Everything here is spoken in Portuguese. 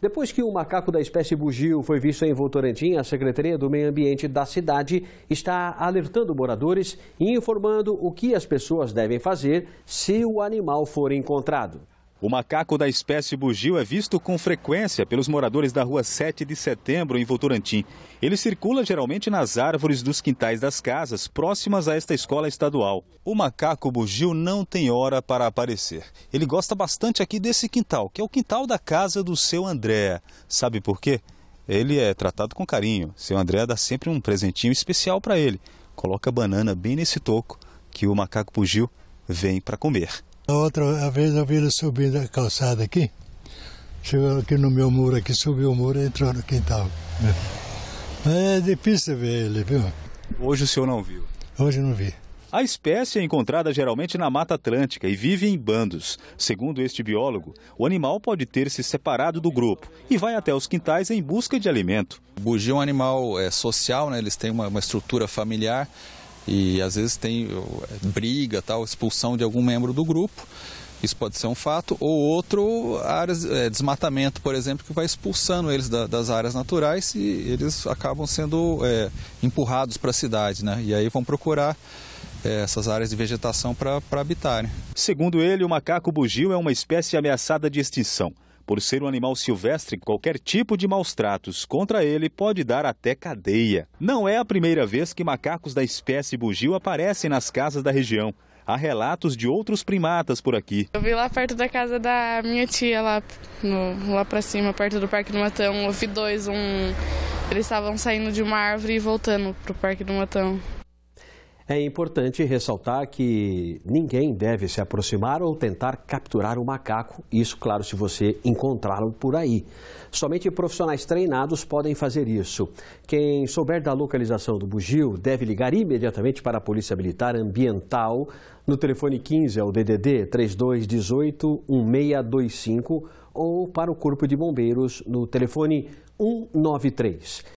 Depois que o macaco da espécie bugio foi visto em Votorantim, a Secretaria do Meio Ambiente da cidade está alertando moradores e informando o que as pessoas devem fazer se o animal for encontrado. O macaco da espécie bugio é visto com frequência pelos moradores da rua 7 de setembro, em Votorantim. Ele circula geralmente nas árvores dos quintais das casas, próximas a esta escola estadual. O macaco bugio não tem hora para aparecer. Ele gosta bastante aqui desse quintal, que é o quintal da casa do seu André. Sabe por quê? Ele é tratado com carinho. Seu André dá sempre um presentinho especial para ele. Coloca banana bem nesse toco que o macaco bugio vem para comer. A outra vez eu vi ele subir da calçada aqui, chegou aqui no meu muro, aqui subiu o muro e entrou no quintal. É difícil ver ele, viu? Hoje o senhor não viu? Hoje não vi. A espécie é encontrada geralmente na Mata Atlântica e vive em bandos. Segundo este biólogo, o animal pode ter se separado do grupo e vai até os quintais em busca de alimento. O bugio é um animal é, social, né? eles têm uma, uma estrutura familiar e às vezes tem é, briga, tal, expulsão de algum membro do grupo. Isso pode ser um fato, ou outro áreas, é, desmatamento, por exemplo, que vai expulsando eles da, das áreas naturais e eles acabam sendo é, empurrados para a cidade, né? E aí vão procurar é, essas áreas de vegetação para habitarem. Segundo ele, o macaco bugio é uma espécie ameaçada de extinção. Por ser um animal silvestre, qualquer tipo de maus tratos contra ele pode dar até cadeia. Não é a primeira vez que macacos da espécie bugio aparecem nas casas da região. Há relatos de outros primatas por aqui. Eu vi lá perto da casa da minha tia, lá, no, lá pra cima, perto do Parque do Matão. Eu vi dois, um. Eles estavam saindo de uma árvore e voltando pro Parque do Matão. É importante ressaltar que ninguém deve se aproximar ou tentar capturar o um macaco, isso, claro, se você encontrá-lo por aí. Somente profissionais treinados podem fazer isso. Quem souber da localização do bugio deve ligar imediatamente para a Polícia Militar Ambiental no telefone 15 ao DDD 3218 1625 ou para o Corpo de Bombeiros no telefone 193.